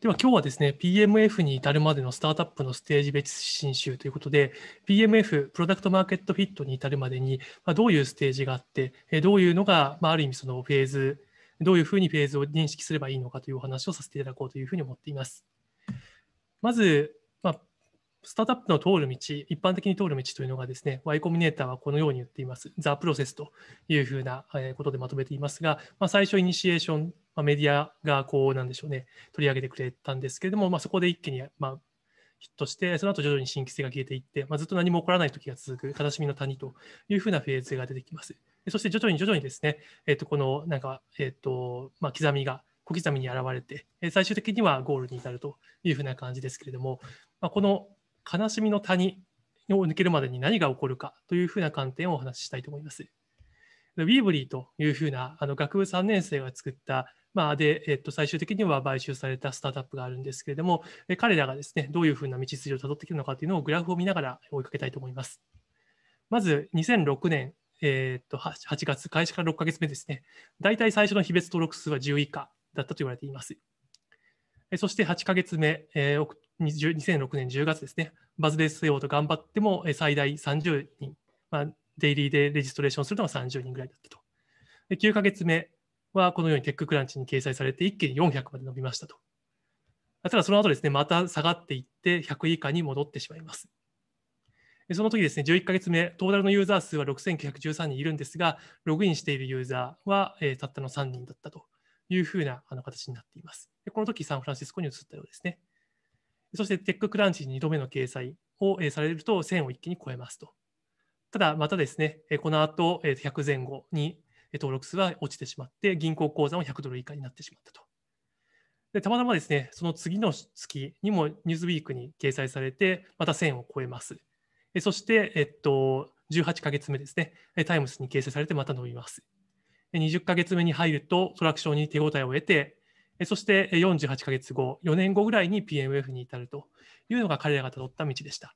では今日はですね、PMF に至るまでのスタートアップのステージ別進集ということで、PMF、プロダクトマーケットフィットに至るまでに、まどういうステージがあって、どういうのが、まあ、る意味そのフェーズ、どういうふうにフェーズを認識すればいいのかというお話をさせていただこうというふうに思っています。まず、まあ、スタートアップの通る道、一般的に通る道というのがですね、Y コミュネーターはこのように言っています。ザ・プロセスというふうなことでまとめていますが、まあ、最初、イニシエーションまあ、メディアがこうなんでしょうね取り上げてくれたんですけれども、まあ、そこで一気に、まあ、ヒットしてその後徐々に新規性が消えていって、まあ、ずっと何も起こらない時が続く悲しみの谷というふうなフェーズが出てきます。そして徐々に徐々にですね、えー、とこのなんか、えーとまあ、刻みが小刻みに現れて最終的にはゴールに至るというふうな感じですけれども、まあ、この悲しみの谷を抜けるまでに何が起こるかというふうな観点をお話ししたいと思います。ウィーブリーというふうなあの学部3年生が作った、まあ、で、えっと、最終的には買収されたスタートアップがあるんですけれども、彼らがですね、どういうふうな道筋をたどってきたのかというのをグラフを見ながら追いかけたいと思います。まず、2006年、えっと 8, 月、開始から6か月目ですね、大体最初の非別登録数は10以下だったと言われています。そして8か月目、えー、2006年10月ですね、バズレス用 o と頑張っても最大30人、まあ、デイリーでレジストレーションするのが30人ぐらいだったと。で9ヶ月目はこのようにテッククランチに掲載されて一気に400まで伸びましたと。ただその後ですね、また下がっていって100以下に戻ってしまいます。その時ですね、11ヶ月目、トータルのユーザー数は6913人いるんですが、ログインしているユーザーは、えー、たったの3人だったというふうなあの形になっています。でこの時サンフランシスコに移ったようですね。そしてテッククランチに2度目の掲載を、えー、されると1000を一気に超えますと。ただ、またですね、この後、100前後に登録数は落ちてしまって、銀行口座も100ドル以下になってしまったと。でたまたまですね、その次の月にもニューズウィークに掲載されて、また1000を超えます。そして、えっと、18ヶ月目ですね、タイムスに掲載されてまた伸びます。20ヶ月目に入ると、トラクションに手応えを得て、そして48ヶ月後、4年後ぐらいに PMF に至るというのが彼らがたどった道でした。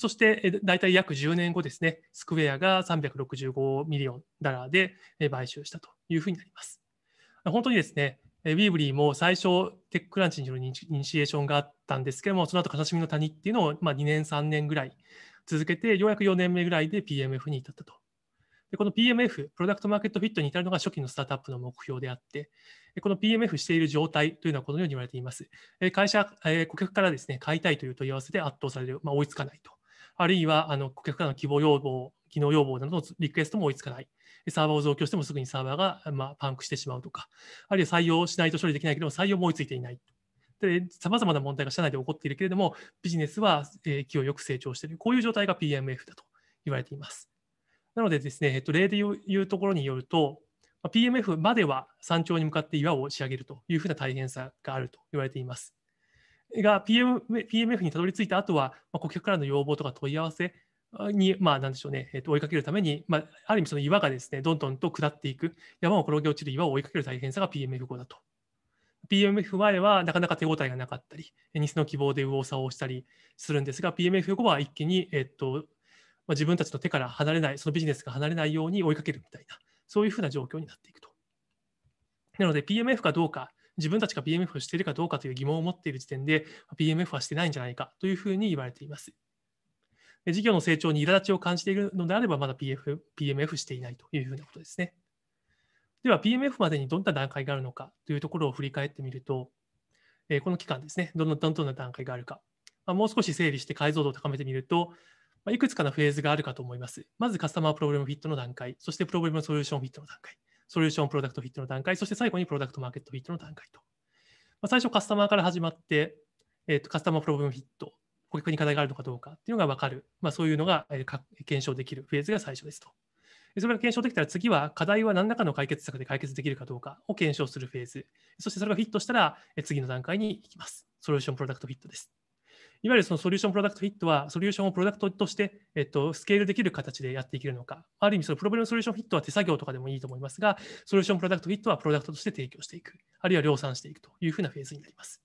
そして、大体約10年後ですね、スクウェアが365ミリオンダラーで買収したというふうになります。本当にですね、ウィーブリーも最初、テッククランチによるイニシエーションがあったんですけども、その後、悲しみの谷っていうのを、まあ、2年、3年ぐらい続けて、ようやく4年目ぐらいで PMF に至ったと。でこの PMF、プロダクトマーケットフィットに至るのが初期のスタートアップの目標であって、この PMF している状態というのはこのように言われています。会社、顧客からですね、買いたいという問い合わせで圧倒される、まあ、追いつかないと。あるいはあの顧客からの希望要望、機能要望などのリクエストも追いつかない。サーバーを増強してもすぐにサーバーが、まあ、パンクしてしまうとか、あるいは採用しないと処理できないけども、採用も追いついていない。さまざまな問題が社内で起こっているけれども、ビジネスは勢いよく成長している。こういう状態が PMF だと言われています。なのでですね、えっと、例でいうところによると、PMF までは山頂に向かって岩を仕上げるというふうな大変さがあると言われています。が PM PMF にたどり着いた後は、まあ、顧客からの要望とか問い合わせに、まあ、なんでしょうね、えー、と追いかけるために、まあ、ある意味その岩がですね、どんどんと下っていく、山を転げ落ちる岩を追いかける大変さが PMF 後だと。PMF 前はなかなか手応えがなかったり、スの希望で右往左往したりするんですが、PMF 後は一気に、えっとまあ、自分たちの手から離れない、そのビジネスが離れないように追いかけるみたいな、そういうふうな状況になっていくと。なので、PMF かどうか自分たちが BMF をしているかどうかという疑問を持っている時点で、BMF はしてないんじゃないかというふうに言われています。事業の成長に苛立ちを感じているのであれば、まだ PF PMF していないというふうなことですね。では、PMF までにどんな段階があるのかというところを振り返ってみると、えこの期間ですね、どんなどんな段階があるか、もう少し整理して解像度を高めてみると、まいくつかのフェーズがあるかと思います。まずカスタマープログラムフィットの段階、そしてプログラムソリューションフィットの段階、ソリューションプロダクトフィットの段階、そして最後にプロダクトマーケットフィットの段階と。まあ、最初カスタマーから始まって、えーと、カスタマープロブレムフィット、顧客に課題があるのかどうかっていうのが分かる、まあ、そういうのが、えー、検証できるフェーズが最初ですと。それが検証できたら次は課題は何らかの解決策で解決できるかどうかを検証するフェーズ。そしてそれがフィットしたら次の段階に行きます。ソリューションプロダクトフィットです。いわゆるそのソリューションプロダクトフィットは、ソリューションをプロダクトとして、えっと、スケールできる形でやっていけるのか、ある意味、そのプロブレムソリューションフィットは手作業とかでもいいと思いますが、ソリューションプロダクトフィットはプロダクトとして提供していく、あるいは量産していくというふうなフェーズになります。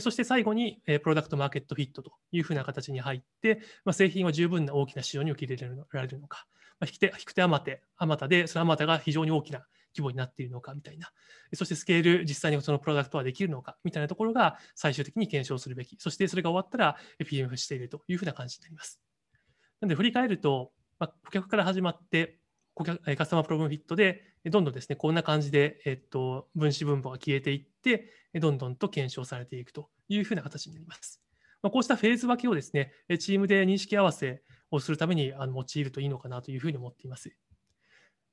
そして最後に、プロダクトマーケットフィットというふうな形に入って、まあ、製品は十分な大きな市場に受け入れられるのか、まあ、引き手、引く手あまて、あまたで、そのあまたが非常に大きな規模になっているのかみたいな、そしてスケール、実際にそのプロダクトはできるのかみたいなところが最終的に検証するべき、そしてそれが終わったら PMF しているというふうな感じになります。なので、振り返ると、まあ、顧客から始まって、顧客カスタマープロブレフィットで、どんどんですね、こんな感じで、えっと、分子分母が消えていって、どんどんと検証されていくというふうな形になります。まあ、こうしたフェーズ分けをですね、チームで認識合わせをするためにあの用いるといいのかなというふうに思っています。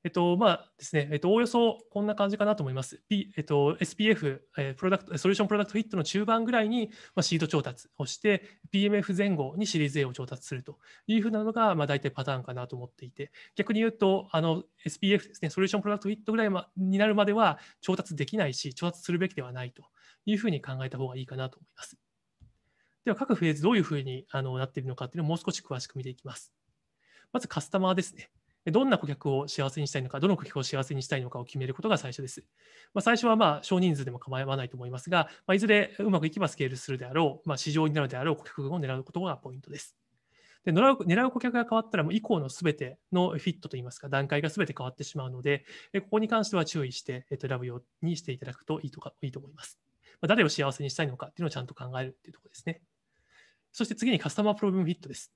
えっと、まあですね、えっと、おおよそこんな感じかなと思います。P えっと、SPF、えプロダクト、ソリューションプロダクトフィットの中盤ぐらいに、まあ、シード調達をして、PMF 前後にシリーズ A を調達するというふうなのが、まあ、大体パターンかなと思っていて、逆に言うと、あの、SPF ですね、ソリューションプロダクトフィットぐらい、ま、になるまでは調達できないし、調達するべきではないというふうに考えた方がいいかなと思います。では、各フェーズどういうふうにあのなっているのかっていうのをもう少し詳しく見ていきます。まずカスタマーですね。どんな顧客を幸せにしたいのか、どの顧客を幸せにしたいのかを決めることが最初です。まあ、最初はまあ少人数でも構わないと思いますが、まあ、いずれうまくいけばスケールするであろう、まあ、市場になるであろう顧客を狙うことがポイントです。で狙う狙う顧客が変わったら、もう以降のすべてのフィットといいますか、段階がすべて変わってしまうので、ここに関しては注意して、え選ぶようにしていただくといいとかいいと思います。まあ、誰を幸せにしたいのかっていうのをちゃんと考えるっていうところですね。そして次にカスタマープロブレムフィットです。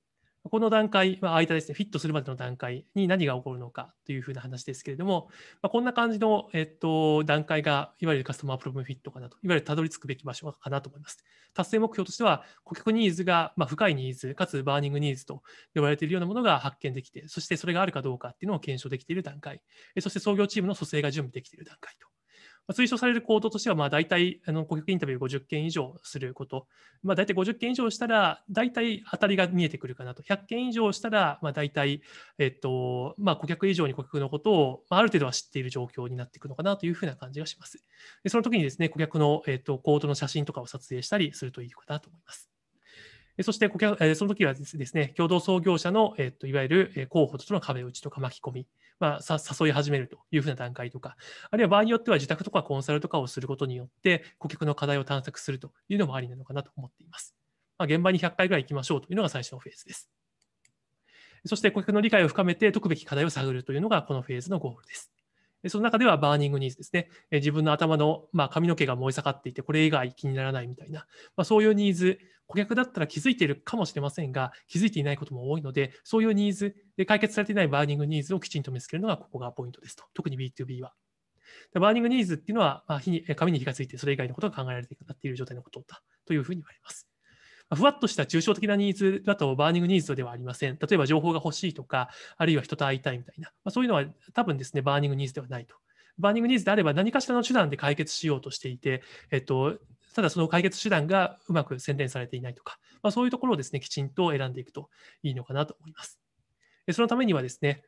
この段階、まあ、間ですね、フィットするまでの段階に何が起こるのかというふうな話ですけれども、まあ、こんな感じの、えっと、段階が、いわゆるカスタマープロブレムフィットかなと、いわゆるたどり着くべき場所かなと思います。達成目標としては、顧客ニーズが、まあ、深いニーズ、かつバーニングニーズと呼ばれているようなものが発見できて、そしてそれがあるかどうかっていうのを検証できている段階、そして創業チームの蘇生が準備できている段階と推奨される行動としては、まあ、大体あの顧客インタビュー50件以上すること、まあ、大体50件以上したら、大体当たりが見えてくるかなと、100件以上したら、まあ、大体、えっとまあ、顧客以上に顧客のことを、まあ、ある程度は知っている状況になっていくのかなというふうな感じがします。でその時にですね、顧客の、えっと、行動の写真とかを撮影したりするといいかなと思います。そして顧客、その時はですね、共同創業者の、えっと、いわゆる候補との壁打ちとか巻き込み、まあ、誘い始めるというふうな段階とか、あるいは場合によっては自宅とかコンサルとかをすることによって、顧客の課題を探索するというのもありなのかなと思っています。まあ、現場に100回ぐらい行きましょうというのが最初のフェーズです。そして顧客の理解を深めて解くべき課題を探るというのがこのフェーズのゴールです。その中ではバーニングニーズですね。自分の頭の、まあ、髪の毛が燃え盛っていて、これ以外気にならないみたいな、まあ、そういうニーズ顧客だったら気づいているかもしれませんが、気づいていないことも多いので、そういうニーズで解決されていないバーニングニーズをきちんと見つけるのが、ここがポイントですと。特に B2B は。でバーニングニーズっていうのは、まあ、火に紙に火がついて、それ以外のことが考えられているっている状態のことだというふうに言われます。ふわっとした抽象的なニーズだとバーニングニーズではありません。例えば情報が欲しいとか、あるいは人と会いたいみたいな、まあ、そういうのは多分ですね、バーニングニーズではないと。バーニングニーズであれば何かしらの手段で解決しようとしていて、えっと、ただその解決手段がうまく宣伝されていないとか、まあ、そういうところをですね、きちんと選んでいくといいのかなと思います。そのためにはですね、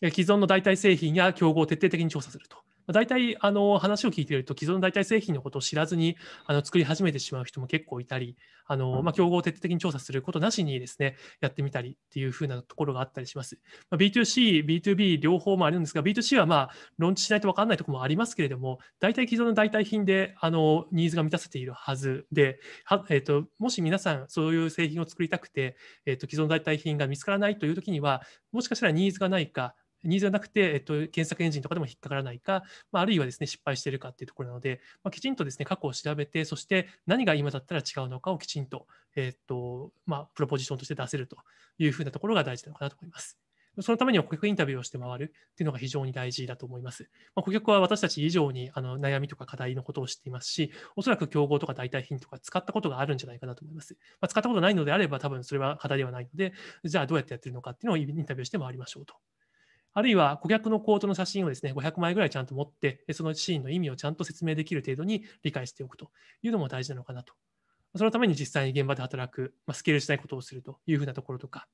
既存の代替製品や競合を徹底的に調査すると。大体あの話を聞いていると既存の代替製品のことを知らずにあの作り始めてしまう人も結構いたりあの、まあ、競合を徹底的に調査することなしにですねやってみたりっていうふうなところがあったりします。まあ、B2C、B2B 両方もあるんですが B2C はまあ論知しないと分からないところもありますけれども大体既存の代替品であのニーズが満たせているはずでは、えーと、もし皆さんそういう製品を作りたくて、えーと、と既存の代替品が見つからないという時にはもしかしたらニーズがないかニーズがなくて、えっと、検索エンジンとかでも引っかからないか、まあ、あるいはですね、失敗しているかっていうところなので、まあ、きちんとですね、過去を調べて、そして何が今だったら違うのかをきちんと、えっと、まあ、プロポジションとして出せるというふうなところが大事なのかなと思います。そのためには顧客インタビューをして回るっていうのが非常に大事だと思います。まあ、顧客は私たち以上にあの悩みとか課題のことを知っていますし、おそらく競合とか代替品とか使ったことがあるんじゃないかなと思います。まあ、使ったことないのであれば、多分それは課題ではないので、じゃあどうやってやってるのかっていうのをインタビューして回りましょうと。あるいは顧客のコートの写真をですね、500枚ぐらいちゃんと持って、そのシーンの意味をちゃんと説明できる程度に理解しておくというのも大事なのかなと。そのために実際に現場で働く、まあ、スケールしないことをするというふうなところとか、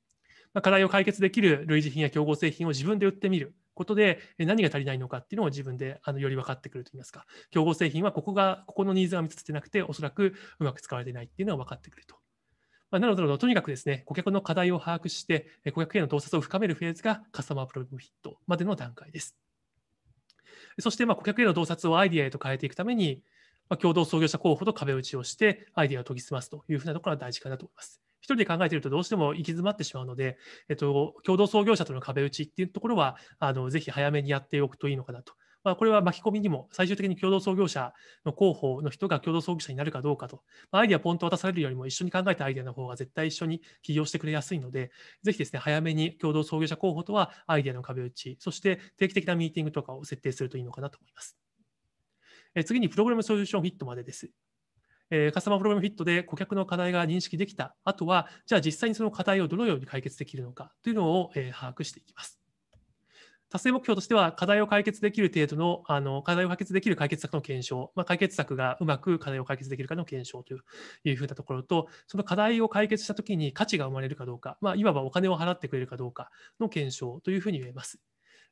まあ、課題を解決できる類似品や競合製品を自分で売ってみることで、何が足りないのかっていうのを自分であのより分かってくるといいますか、競合製品はここが、ここのニーズが満たせてなくて、おそらくうまく使われていないっていうのが分かってくるとまあ、なので、とにかくですね、顧客の課題を把握して、顧客への洞察を深めるフェーズがカスタマープロフィットまでの段階です。そして、顧客への洞察をアイディアへと変えていくために、まあ、共同創業者候補と壁打ちをして、アイディアを研ぎ澄ますというふうなところが大事かなと思います。一人で考えているとどうしても行き詰まってしまうので、えっと、共同創業者との壁打ちっていうところは、あのぜひ早めにやっておくといいのかなとまあ、これは巻き込みにも最終的に共同創業者の候補の人が共同創業者になるかどうかと、まあ、アイデアポンと渡されるよりも一緒に考えたアイデアの方が絶対一緒に起業してくれやすいので、ぜひですね、早めに共同創業者候補とはアイデアの壁打ち、そして定期的なミーティングとかを設定するといいのかなと思います。え次にプログラムソリューションフィットまでです。えカスタマープログラムフィットで顧客の課題が認識できた、あとは、じゃあ実際にその課題をどのように解決できるのかというのを、え把握していきます。達成目標としては課題を解決できる程度のあの課題を解決できる解決策の検証、まあ、解決策がうまく課題を解決できるかの検証というふうなところとその課題を解決したときに価値が生まれるかどうか、まあ、いわばお金を払ってくれるかどうかの検証というふうに言えます。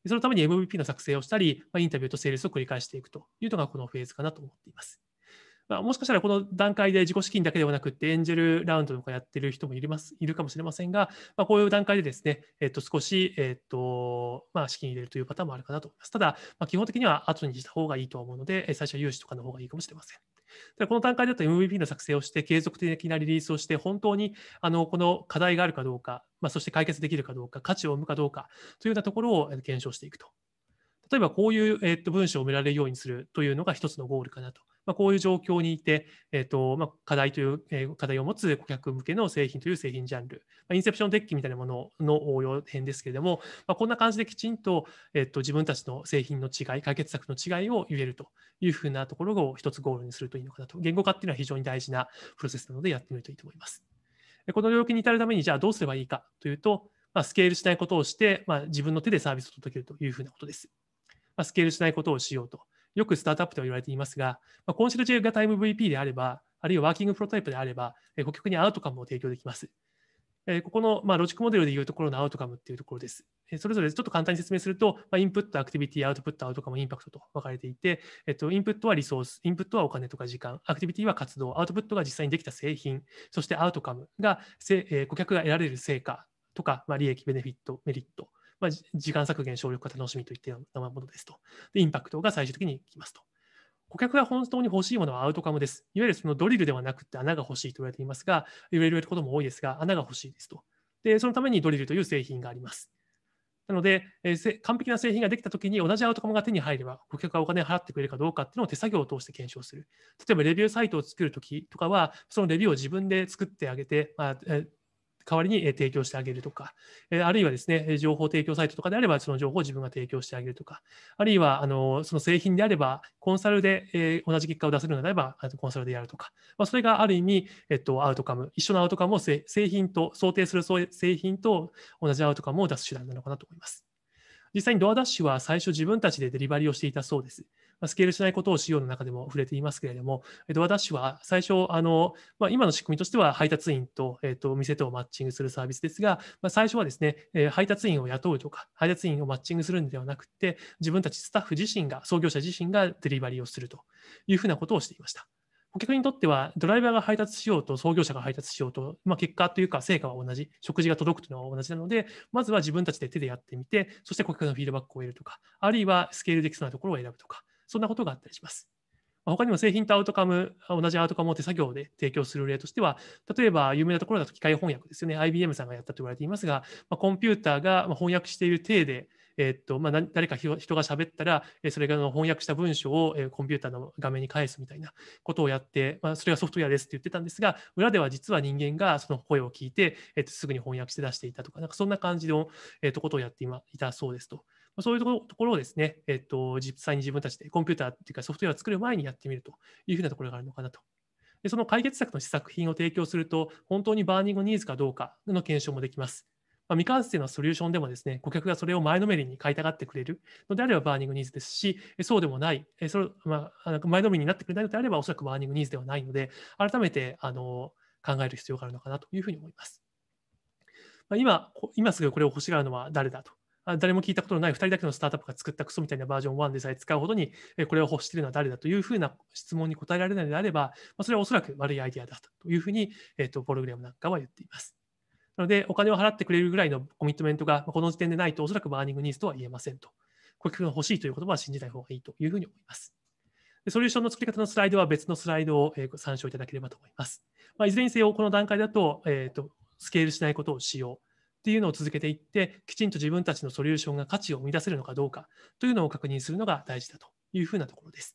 そのために MVP の作成をしたり、まあ、インタビューとセールスを繰り返していくというのがこのフェーズかなと思っています。まあ、もしかしたらこの段階で自己資金だけではなくて、エンジェルラウンドとかやってる人もいますいるかもしれませんが、まあ、こういう段階でですね、えっと、少し、えっとまあ、資金入れるというパターンもあるかなと思います。ただ、まあ、基本的には後にした方がいいとは思うので、最初は融資とかの方がいいかもしれません。ただこの段階だと MVP の作成をして、継続的なリリースをして、本当にあのこの課題があるかどうか、まあ、そして解決できるかどうか、価値を生むかどうかというようなところを検証していくと。例えばこういう、えっと文章を埋められるようにするというのが一つのゴールかなと。まあ、こういう状況にいて、えーとまあ、課題という、えー、課題を持つ顧客向けの製品という製品ジャンル、まあ、インセプションデッキみたいなものの応用編ですけれども、まあ、こんな感じできちんと,、えーと、自分たちの製品の違い、解決策の違いを言えるというふうなところを一つゴールにするといいのかなと。言語化っていうのは非常に大事なプロセスなのでやってみるといいと思います。この領域に至るために、じゃあどうすればいいかというと、まあ、スケールしないことをして、まあ、自分の手でサービスを届けるというふうなことです。まあ、スケールしないことをしようと。よくスタートアップと言われていますが、まあ、コンシェルジェイム v p であれば、あるいはワーキングプロトタイプであれば、え顧客にアウトカムを提供できます。えここの、まロジックモデルでいうところのアウトカムっていうところです。えそれぞれちょっと簡単に説明すると、まインプット、アクティビティ、アウトプット、アウトカム、インパクトと分かれていて、えっと、インプットはリソース、インプットはお金とか時間、アクティビティは活動、アウトプットが実際にできた製品、そしてアウトカムがせ、え顧客が得られる成果とか、ま利益、ベネフィット、メリット。まあ、時間削減、省力化、楽しみといったようなものですと。で、インパクトが最終的にきますと。顧客が本当に欲しいものはアウトカムです。いわゆるそのドリルではなくて穴が欲しいと言われていますが、言われることも多いですが、穴が欲しいですと。で、そのためにドリルという製品があります。なので、えー、完璧な製品ができたときに同じアウトカムが手に入れば、顧客がお金払ってくれるかどうかっていうのを手作業を通して検証する。例えば、レビューサイトを作るときとかは、そのレビューを自分で作ってあげて、まあ、え代わりに提供してあげるとか、あるいはですね、情報提供サイトとかであれば、その情報を自分が提供してあげるとか、あるいは、あの、その製品であれば、コンサルで同じ結果を出せるのであれば、コンサルでやるとか、まあ、それがある意味、えっと、アウトカム、一緒のアウトカムを製品と、想定する製品と同じアウトカムを出す手段なのかなと思います。実際にドアダッシュは最初自分たちでデリバリーをしていたそうです。まあ、スケールしないことを資料の中でも触れていますけれども、ドアダッシュは最初、あのまあ、今の仕組みとしては配達員と,、えー、と店とをマッチングするサービスですが、まあ、最初はですね、えー、配達員を雇うとか、配達員をマッチングするんではなくて、自分たちスタッフ自身が、創業者自身がデリバリーをするというふうなことをしていました。顧客にとってはドライバーが配達しようと創業者が配達しようと、まあ、結果というか成果は同じ食事が届くというのは同じなのでまずは自分たちで手でやってみてそして顧客のフィードバックを得るとかあるいはスケールできそうなところを選ぶとかそんなことがあったりします。ま他にも製品とアウトカム、同じアウトカムを手作業で提供する例としては、例えば有名なところだと機械翻訳ですよね。IBM さんがやったと言われていますが、まあ、コンピューターが翻訳している体で、えっとまあ、誰か人が喋ったら、それが翻訳した文章をコンピューターの画面に返すみたいなことをやって、まあ、それがソフトウェアですって言ってたんですが、裏では実は人間がその声を聞いて、えっと、すぐに翻訳して出していたとか、なんかそんな感じの、えっと、ことをやっていたそうですと。そういうところをですね、えっと、実際に自分たちでコンピューターっていうかソフトウェアを作る前にやってみるというふうなところがあるのかなと。でその解決策の試作品を提供すると、本当にバーニングニーズかどうかの検証もできます。まあ、未完成のソリューションでもですね、顧客がそれを前のめりに買いたがってくれるのであればバーニングニーズですし、そうでもない、それまあ、前のめりになってくれないのであれば、おそらくバーニングニーズではないので、改めてあの考える必要があるのかなというふうに思います。今、今すぐこれを欲しがるのは誰だと誰も聞いたことのない2人だけのスタートアップが作ったクソみたいなバージョン1でさえ使うほどに、これを欲しているのは誰だというふうな質問に答えられないのであれば、それはおそらく悪いアイデアだというふうに、えっとポログラムなんかは言っています。なので、お金を払ってくれるぐらいのコミットメントがこの時点でないと、おそらくバーニングニーズとは言えませんと。顧客が欲しいという言葉は信じない方がいいというふうに思います。ソリューションの作り方のスライドは別のスライドを参照いただければと思います。まあ、いずれにせよ、この段階だと,、えっと、スケールしないことをしよう。っていうのを続けていってきちんと自分たちのソリューションが価値を生み出せるのかどうかというのを確認するのが大事だというふうなところです。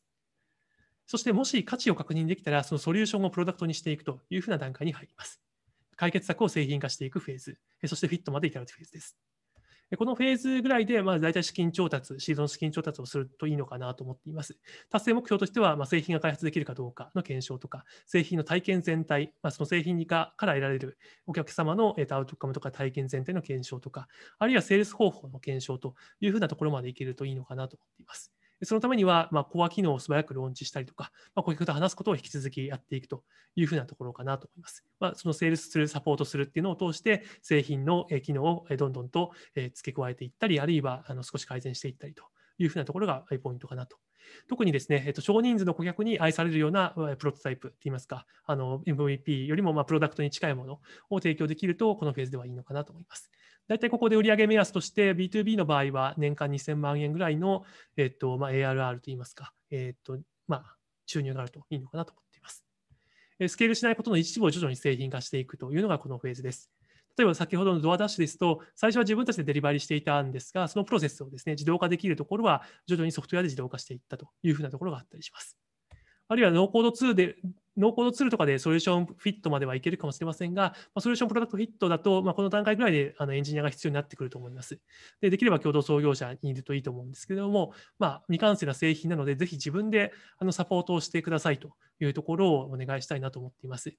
そしてもし価値を確認できたらそのソリューションをプロダクトにしていくというふうな段階に入ります。解決策を製品化していくフェーズ、そしてフィットまで至るフェーズです。でこのフェーズぐらいで、まあ、大体資金調達、シーズン資金調達をするといいのかなと思っています。達成目標としては、まあ、製品が開発できるかどうかの検証とか、製品の体験全体、まあ、その製品化から得られるお客様の、えー、アウトカムとか体験全体の検証とか、あるいはセールス方法の検証というふうなところまでいけるといいのかなと思っています。そのためには、まあ、コア機能を素早くローンチしたりとか、まあ、顧客と話すことを引き続きやっていくというふうなところかなと思います。まあ、そのセールスする、サポートするっていうのを通して、製品の機能をどんどんと付け加えていったり、あるいはあの少し改善していったりというふうなところがポイントかなと特にですね、えっと、少人数の顧客に愛されるようなプロトタイプといいますか、あの MVP よりもまプロダクトに近いものを提供できると、このフェーズではいいのかなと思います。大体ここで売上目安として B2B の場合は年間2000万円ぐらいの、えっとまあ、ARR といいますか、えっとまあ、収入があるといいのかなと思っています。スケールしないことの一部を徐々に製品化していくというのがこのフェーズです。例えば先ほどのドアダッシュですと、最初は自分たちでデリバリーしていたんですが、そのプロセスをですね、自動化できるところは、徐々にソフトウェアで自動化していったというふうなところがあったりします。あるいはノーコード2でノーコードツールとかでソリューションフィットまではいけるかもしれませんが、まソリューションプロダクトフィットだと、まこの段階ぐらいであのエンジニアが必要になってくると思います。でできれば共同創業者にいるといいと思うんですけれども、ま未完成な製品なので、ぜひ自分であのサポートをしてくださいというところをお願いしたいなと思っています。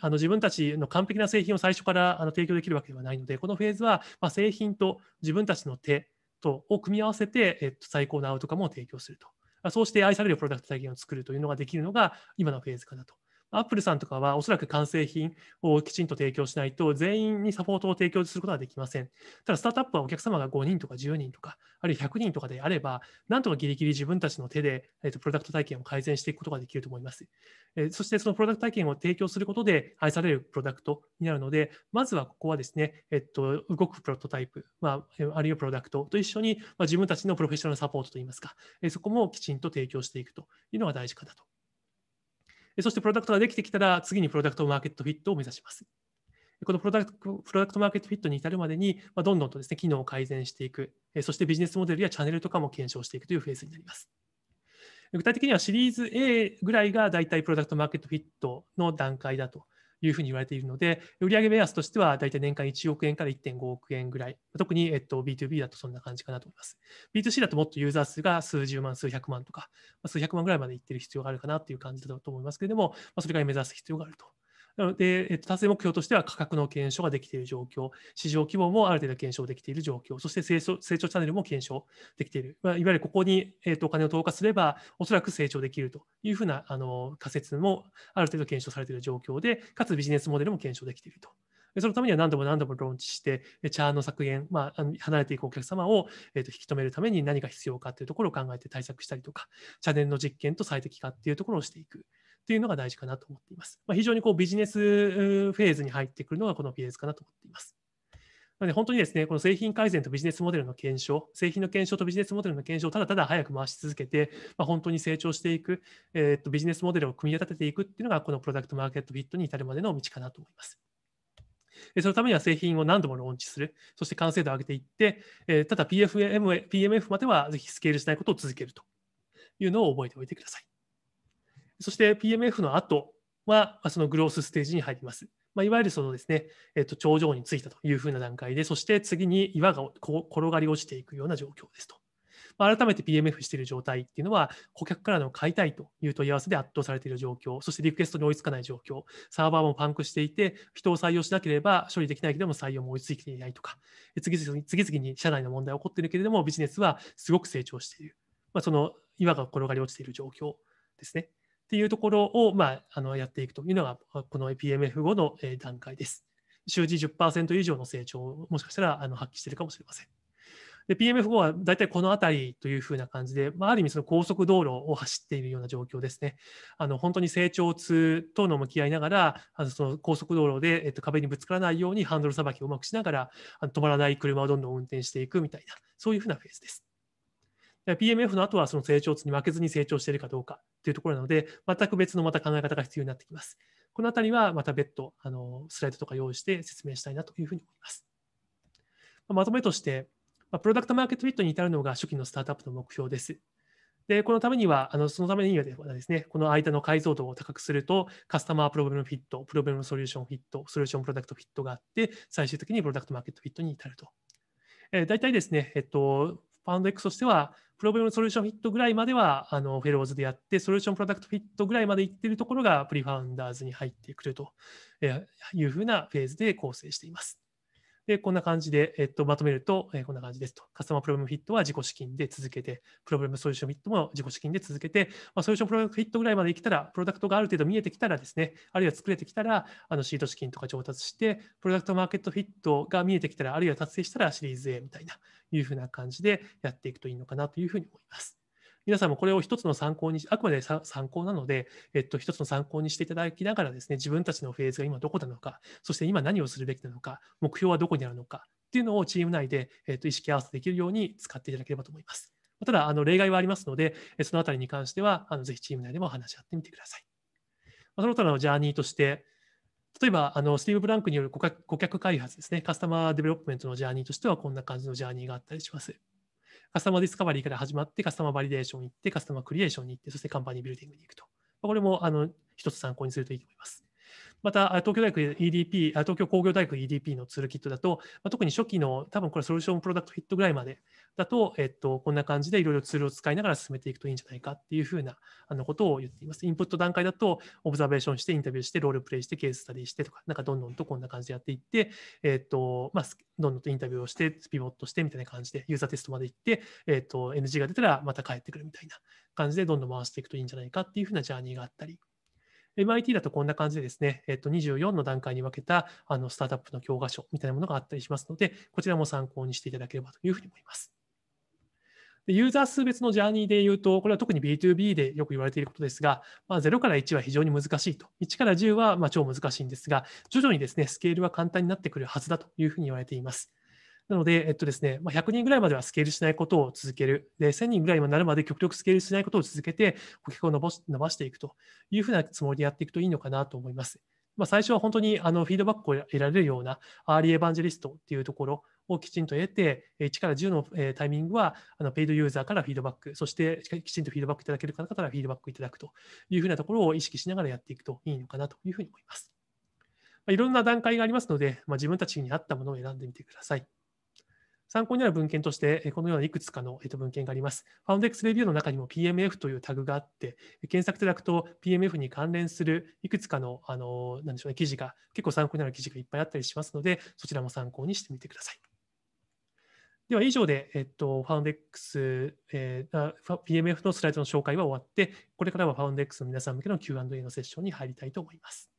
あの自分たちの完璧な製品を最初からあの提供できるわけではないので、このフェーズは、ま製品と自分たちの手とを組み合わせて、えっと、最高のアウトカムを提供するとそうして愛されるプロダクト体験を作るというのができるのが今のフェーズかなとアップルさんとかはおそらく完成品をきちんと提供しないと、全員にサポートを提供することはできません。ただ、スタートアップはお客様が5人とか10人とか、あるいは100人とかであれば、なんとかギリギリ自分たちの手で、えー、とプロダクト体験を改善していくことができると思います。えそして、そのプロダクト体験を提供することで愛されるプロダクトになるので、まずはここはですね、えっと、動くプロトタイプ、まあ、あるいはプロダクトと一緒に、まあ、自分たちのプロフェッショナルサポートといいますか、えそこもきちんと提供していくというのが大事かなとそしてプロダクトができてきたら、次にプロダクトマーケットフィットを目指します。このプロダクトプロダクトマーケットフィットに至るまでに、まどんどんとですね、機能を改善していく、そしてビジネスモデルやチャンネルとかも検証していくというフェーズになります。具体的にはシリーズ A ぐらいが大体プロダクトマーケットフィットの段階だというふうに言われているので、売上目安としては大体年間1億円から1.5億円ぐらい、特に、えっと、B2B だとそんな感じかなと思います。B2C だともっとユーザー数が数十万、数百万とか、数百万ぐらいまでいってる必要があるかなという感じだと思いますけれども、それぐらい目指す必要があると。なので、えっと、達成目標としては価格の検証ができている状況、市場規模もある程度検証できている状況、そして成長成長チャンネルも検証できている、まあ、いわゆるここに、えっと、お金を投下すれば、おそらく成長できるというふうなあの仮説もある程度検証されている状況で、かつビジネスモデルも検証できていると。そのためには何度も何度もローンチして、チャーの削減、まあ、離れていくお客様を、えー、と引き止めるために何が必要かというところを考えて対策したりとか、チャンネルの実験と最適化っていうところをしていく。っていうのが大事かなと思っています。まあ、非常にこうビジネスフェーズに入ってくるのがこのフェーズかなと思っています。なので本当にですね、この製品改善とビジネスモデルの検証、製品の検証とビジネスモデルの検証をただただ早く回し続けて、まあ、本当に成長していく、えー、っと、ビジネスモデルを組み立てていくっていうのが、このプロダクトマーケットフィットに至るまでの道かなと思います。そのためには製品を何度もローンチする、そして完成度を上げていって、えー、ただ PFM PMF まではぜひスケールしないことを続けるというのを覚えておいてください。そして PMF の後は、そのグロースステージに入ります。まあ、いわゆるそのですね、えっと、頂上に着いたというふうな段階で、そして次に岩が転がり落ちていくような状況ですと。まあ、改めて PMF している状態っていうのは、顧客からの買いたいという問い合わせで圧倒されている状況、そしてリクエストに追いつかない状況、サーバーもパンクしていて、人を採用しなければ処理できないけれども採用も追いついていないとか、次々に次々に社内の問題が起こっているけれども、ビジネスはすごく成長している。まあ、その岩が転がり落ちている状況ですね。っていうところを、まあ、あのやっていくというのが、この PMF5 の段階です。週次10%以上の成長をもしかしたらあの発揮しているかもしれません。PMF5 は大体この辺りというふうな感じで、まあ、ある意味その高速道路を走っているような状況ですね。あの本当に成長痛との向き合いながら、あのその高速道路で、えっと、壁にぶつからないようにハンドルさばきをうまくしながら、あの止まらない車をどんどん運転していくみたいな、そういうふうなフェーズです。PMF の後はその成長値に負けずに成長しているかどうかというところなので、全く別のまた考え方が必要になってきます。このあたりはまた別途あのスライドとか用意して説明したいなというふうに思います。まとめとして、プロダクトマーケットフィットに至るのが初期のスタートアップの目標です。で、このためには、あのそのためにはですね、この間の解像度を高くすると、カスタマープロブレムフィット、プロブレムソリューションフィット、ソリューションプロダクトフィットがあって、最終的にプロダクトマーケットフィットに至ると。え大体ですね、えっと、ファウンド X としては、プロブレムソリューションフィットぐらいまではあのフェローズでやって、ソリューションプロダクトフィットぐらいまでいってるところがプリファウンダーズに入ってくるというふうなフェーズで構成しています。で、こんな感じで、えっと、まとめると、えこんな感じですと。カスタマープロブレムフィットは自己資金で続けて、プロブラムソリューションフィットも自己資金で続けて、まあ、ソリューションプロブラムフィットぐらいまで来たら、プロダクトがある程度見えてきたらですね、あるいは作れてきたら、あのシート資金とか調達して、プロダクトマーケットフィットが見えてきたら、あるいは達成したらシリーズ A みたいな、いうふうな感じでやっていくといいのかなというふうに思います。皆さんもこれを一つの参考にあくまで参考なので、えっと、一つの参考にしていただきながらですね、自分たちのフェーズが今どこなのか、そして今何をするべきなのか、目標はどこにあるのかっていうのをチーム内で、えっと、意識合わせできるように使っていただければと思います。ただ、あの例外はありますので、そのあたりに関しては、あのぜひチーム内でも話し合ってみてください。その他のジャーニーとして、例えば、あのスティーブ・ブランクによる顧客開発ですね、カスタマーデベロップメントのジャーニーとしては、こんな感じのジャーニーがあったりします。カスタマーディスカバリーから始まって、カスタマーバリデーションに行って、カスタマークリエーションに行って、そしてカンパニービルディングに行くと。これもあの一つ参考にするといいと思います。また、東京大学 EDP、東京工業大学 EDP のツールキットだと、まあ、特に初期の多分これソリューションプロダクトヒットぐらいまでだと、えっと、こんな感じでいろいろツールを使いながら進めていくといいんじゃないかっていうふうなあのことを言っています。インプット段階だと、オブザベーションして、インタビューして、ロールプレイして、ケーススタディしてとか、なんかどんどんとこんな感じでやっていって、えっと、まあ、どんどんとインタビューをして、ピボットしてみたいな感じで、ユーザーテストまで行って、えっと、NG が出たらまた帰ってくるみたいな感じで、どんどん回していくといいんじゃないかっていうふうなジャーニーがあったり。MIT だとこんな感じでですね、えっと、24の段階に分けたあのスタートアップの教科書みたいなものがあったりしますので、こちらも参考にしていただければというふうに思います。でユーザー数別のジャーニーで言うと、これは特に B2B でよく言われていることですが、まあ、0から1は非常に難しいと、1から10はま超難しいんですが、徐々にですね、スケールは簡単になってくるはずだというふうに言われています。なので、えっとですね、ま100人ぐらいまではスケールしないことを続ける。で、1000人ぐらいになるまで極力スケールしないことを続けて、顧客を伸ばし伸ばしていくというふうなつもりでやっていくといいのかなと思います。まあ、最初は本当にあのフィードバックを得られるようなアーリーエヴァンジェリストっていうところをきちんと得て、1から10のタイミングは、あのペイドユーザーからフィードバック、そしてきちんとフィードバックいただける方からフィードバックいただくというふうなところを意識しながらやっていくといいのかなというふうに思います。まあ、いろんな段階がありますので、まあ、自分たちに合ったものを選んでみてください。参考になる文献として、このようないくつかの文献があります。ファウンデックスレビューの中にも PMF というタグがあって、検索いただくと PMF に関連するいくつかの、あの、なんでしょうね、記事が、結構参考になる記事がいっぱいあったりしますので、そちらも参考にしてみてください。では以上で、えっと、ファウンデックス、えー、PMF のスライドの紹介は終わって、これからはファウンデックスの皆さん向けの Q&A のセッションに入りたいと思います。